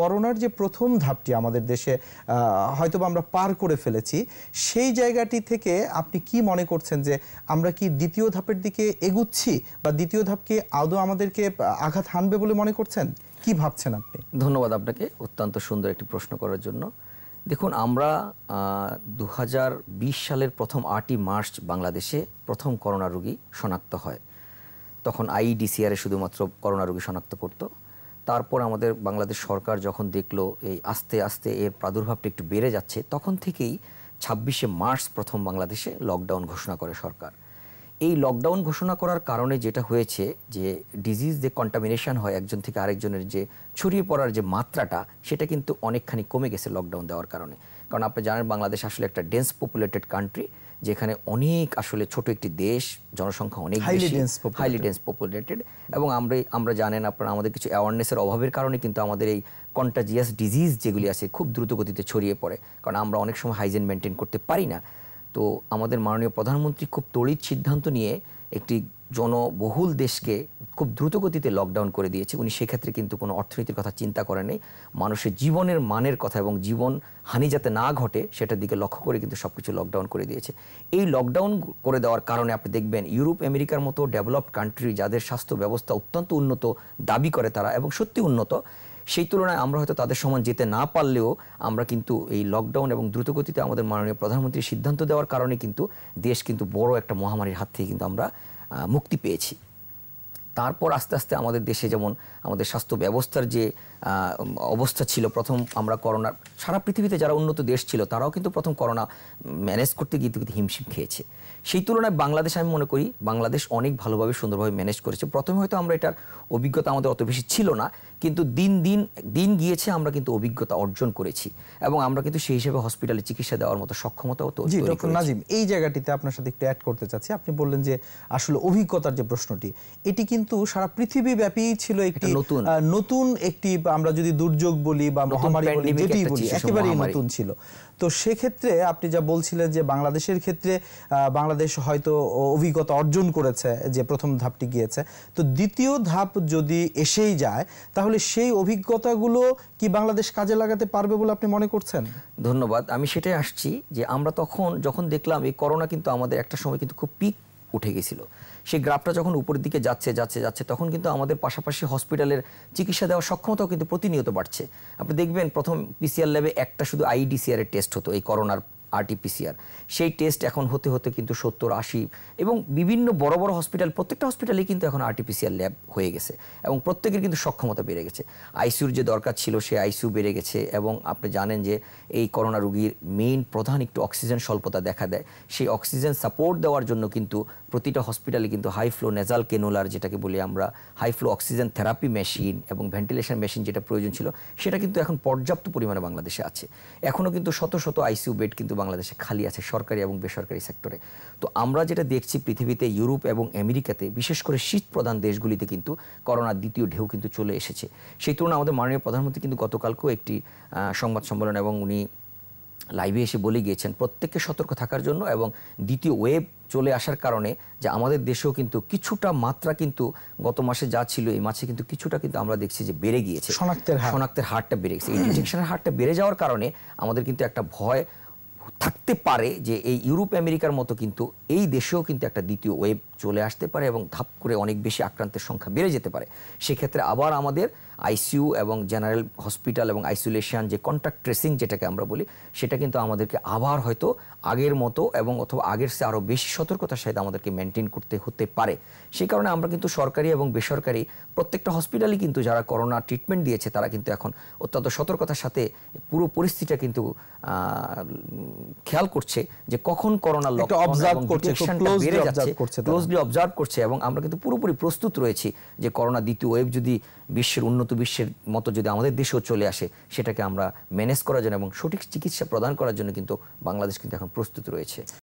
করোনার যে প্রথম ধাপটি আমাদের দেশে হয়তো আমরা পার করে ফেলেছি সেই জায়গাটি থেকে আপনি কি মনে করছেন যে আমরা কি দ্বিতীয় ধাপের দিকে এগুচ্ছি বা দ্বিতীয় ধাপকে আদৌ আমাদেরকে আঘাত হানবে বলে মনে করছেন কি ভাবছেন আপনি ধন্যবাদ আপনাকে অত্যন্ত সুন্দর একটি প্রশ্ন করার জন্য দেখুন আমরা দু সালের প্রথম আটই মার্চ বাংলাদেশে প্রথম করোনা রোগী শনাক্ত হয় তখন আইডিসিআরে শুধুমাত্র করোনা রোগী শনাক্ত করতো তারপর আমাদের বাংলাদেশ সরকার যখন দেখলো এই আস্তে আস্তে এর প্রাদুর্ভাবটা একটু বেড়ে যাচ্ছে তখন থেকেই ছাব্বিশে মার্চ প্রথম বাংলাদেশে লকডাউন ঘোষণা করে সরকার এই লকডাউন ঘোষণা করার কারণে যেটা হয়েছে যে ডিজিজ যে কন্টামিনেশন হয় একজন থেকে আরেকজনের যে ছড়িয়ে পড়ার যে মাত্রাটা সেটা কিন্তু অনেকখানি কমে গেছে লকডাউন দেওয়ার কারণে কারণ আপনি জানেন বাংলাদেশ আসলে একটা ডেন্স পপুলেটেড কান্ট্রি যেখানে অনেক আসলে ছোট একটি দেশ জনসংখ্যা অনেক হাইলি ডেন্স পপুলেটেড এবং আমরা আমরা জানেন আপনারা আমাদের কিছু অ্যাওয়ারনেসের অভাবের কারণে কিন্তু আমাদের এই কন্টাজিয়াস ডিজিজ যেগুলি আছে খুব দ্রুত গতিতে ছড়িয়ে পড়ে কারণ আমরা অনেক সময় হাইজেন মেনটেন করতে পারি না তো আমাদের মাননীয় প্রধানমন্ত্রী খুব তড়িৎ সিদ্ধান্ত নিয়ে একটি জনবহুল দেশকে খুব দ্রুতগতিতে লকডাউন করে দিয়েছে উনি সেক্ষেত্রে কিন্তু কোনো অর্থনীতির কথা চিন্তা করেনি মানুষের জীবনের মানের কথা এবং জীবন হানি যাতে না ঘটে সেটার দিকে লক্ষ্য করে কিন্তু সব কিছু লকডাউন করে দিয়েছে এই লকডাউন করে দেওয়ার কারণে আপনি দেখবেন ইউরোপ আমেরিকার মতো ডেভেলপড কান্ট্রি যাদের স্বাস্থ্য ব্যবস্থা অত্যন্ত উন্নত দাবি করে তারা এবং সত্যি উন্নত সেই তুলনায় আমরা হয়তো তাদের সমান যেতে না পারলেও আমরা কিন্তু এই লকডাউন এবং দ্রুতগতিতে আমাদের মাননীয় প্রধানমন্ত্রীর সিদ্ধান্ত দেওয়ার কারণে কিন্তু দেশ কিন্তু বড় একটা মহামারীর হাত থেকে কিন্তু আমরা মুক্তি পেয়েছি তারপর আস্তে আস্তে আমাদের দেশে যেমন আমাদের স্বাস্থ্য ব্যবস্থার যে অবস্থা ছিল প্রথম আমরা করোনার সারা পৃথিবীতে যারা উন্নত দেশ ছিল তারাও কিন্তু প্রথম করোনা ম্যানেজ করতে গিয়ে হিমশিম খেয়েছে সেই তুলনায় বাংলাদেশ আমি মনে করি বাংলাদেশ অনেক ভালোভাবে সুন্দরভাবে ম্যানেজ করেছে প্রথমে হয়তো আমরা এটার অভিজ্ঞতা আমাদের অত বেশি ছিল না কিন্তু দিন দিন দিন গিয়েছে আমরা কিন্তু অভিজ্ঞতা অর্জন করেছি এবং আমরা কিন্তু সেই হিসেবে হসপিটালে চিকিৎসা দেওয়ার মতো সক্ষমতাও তো নাজিম এই জায়গাটিতে আপনার সাথে একটু অ্যাড করতে চাচ্ছি আপনি বললেন যে আসলে অভিজ্ঞতার যে প্রশ্নটি এটি কিন্তু সারা পৃথিবী ব্যাপী ছিল একটি নতুন নতুন একটি আমরা যদি দুর্যোগ বলি বা মহামারী বলি যেটাই বলি একেবারেই নতুন ছিল তো সেক্ষেত্রে আপনি যা বলছিলেন যে বাংলাদেশের ক্ষেত্রে বাংলাদেশ বাংলাদেশ হয়তো অভিজ্ঞতা অর্জন করেছে যে প্রথম ধাপটি গিয়েছে তো দ্বিতীয় ধাপ যদি এসেই যায় তাহলে সেই অভিজ্ঞতাগুলো কি বাংলাদেশ কাজে লাগাতে পারবে বলে আপনি মনে করছেন ধন্যবাদ আমি সেটাই আসছি যে আমরা তখন যখন দেখলাম এই করোনা কিন্তু আমাদের একটা সময় কিন্তু খুব পিক উঠে গেছিল সেই গ্রাফটা যখন উপরের দিকে যাচ্ছে যাচ্ছে যাচ্ছে তখন কিন্তু আমাদের পাশাপাশি হসপিটালের চিকিৎসা দেওয়ার সক্ষমতাও কিন্তু প্রতিনিয়ত বাড়ছে আপনি দেখবেন প্রথম পিসিআর ল্যাবে একটা শুধু আইডিসিআর এর টেস্ট হতো এই করোনার আরটিপিসিআর সেই টেস্ট এখন হতে হতে কিন্তু সত্তর আশি এবং বিভিন্ন বড় বড় হসপিটাল প্রত্যেকটা হসপিটালেই কিন্তু এখন আরটিপিসিআর ল্যাব হয়ে গেছে এবং প্রত্যেকের কিন্তু সক্ষমতা বেড়ে গেছে আইসিউর যে দরকার ছিল সে আইসিউ বেড়ে গেছে এবং আপনি জানেন যে এই করোনা রুগীর মেইন প্রধান একটু অক্সিজেন স্বল্পতা দেখা দেয় সেই অক্সিজেন সাপোর্ট দেওয়ার জন্য কিন্তু প্রতিটা হসপিটালে কিন্তু হাই ফ্লো নেজাল কেনোলার যেটাকে বলি আমরা high flow oxygen therapy machine এবং ভেন্টিলেশন মেশিন যেটা প্রয়োজন ছিল সেটা কিন্তু এখন পর্যাপ্ত পরিমাণে বাংলাদেশে আছে এখনও কিন্তু শত শত আইসিউ বেড কিন্তু বাংলাদেশে খালি আছে সরকারি এবং বেসরকারি সেক্টরে তো আমরা যেটা দেখছি পৃথিবীতে ইউরোপ এবং আমেরিকাতে বিশেষ করে শীত প্রধান দেশগুলিতে কিন্তু করোনার দ্বিতীয় ঢেউ কিন্তু চলে এসেছে সেই তুলনায় আমাদের মাননীয় প্রধানমন্ত্রী কিন্তু গতকালকেও একটি সংবাদ সম্মেলন এবং উনি লাইভে এসে বলে গিয়েছেন প্রত্যেককে সতর্ক থাকার জন্য এবং দ্বিতীয় ওয়েব চলে আসার কারণে যে আমাদের দেশেও কিন্তু কিছুটা মাত্রা কিন্তু গত মাসে যা ছিল এই মাসে কিন্তু কিছুটা কিন্তু আমরা দেখছি যে বেড়ে গিয়েছে শনাক্তের শনাক্তের হারটা বেড়ে গেছে এই হারটা বেড়ে যাওয়ার কারণে আমাদের কিন্তু একটা ভয় থাকতে পারে যে এই ইউরোপ আমেরিকার মতো কিন্তু এই দেশেও কিন্তু একটা দ্বিতীয় ওয়েব চলে আসতে পারে এবং ধাপ করে অনেক বেশি আক্রান্তের সংখ্যা বেড়ে যেতে পারে সেক্ষেত্রে আবার আমাদের আইসিইউ এবং জেনারেল হসপিটাল এবং আইসোলেশন যে কন্ট্যাক্ট ট্রেসিং যেটাকে আমরা বলি সেটা কিন্তু আমাদেরকে আবার হয়তো আগের মতো এবং অথবা আগের সে আরও বেশি সতর্কতার সাথে আমাদেরকে মেনটেন করতে হতে পারে সেই কারণে আমরা কিন্তু সরকারি এবং বেসরকারি প্রত্যেকটা হসপিটালই কিন্তু যারা করোনা ট্রিটমেন্ট দিয়েছে তারা কিন্তু এখন অত্যন্ত সতর্কতার সাথে পুরো পরিস্থিতিটা কিন্তু খেয়াল করছে যে কখন করোনা লক্ষণ বেড়ে যাচ্ছে ক্লোজ ক্লোজলি অবজার্ভ করছে এবং আমরা কিন্তু পুরোপুরি প্রস্তুত রয়েছি যে করোনা দ্বিতীয় ওয়েব যদি বিশ্বের উন্নত বিশ্বের মতো যদি আমাদের দেশেও চলে আসে সেটাকে আমরা ম্যানেজ করার জন্য এবং সঠিক চিকিৎসা প্রদান করার জন্য কিন্তু বাংলাদেশ কিন্তু এখন প্রস্তুত রয়েছে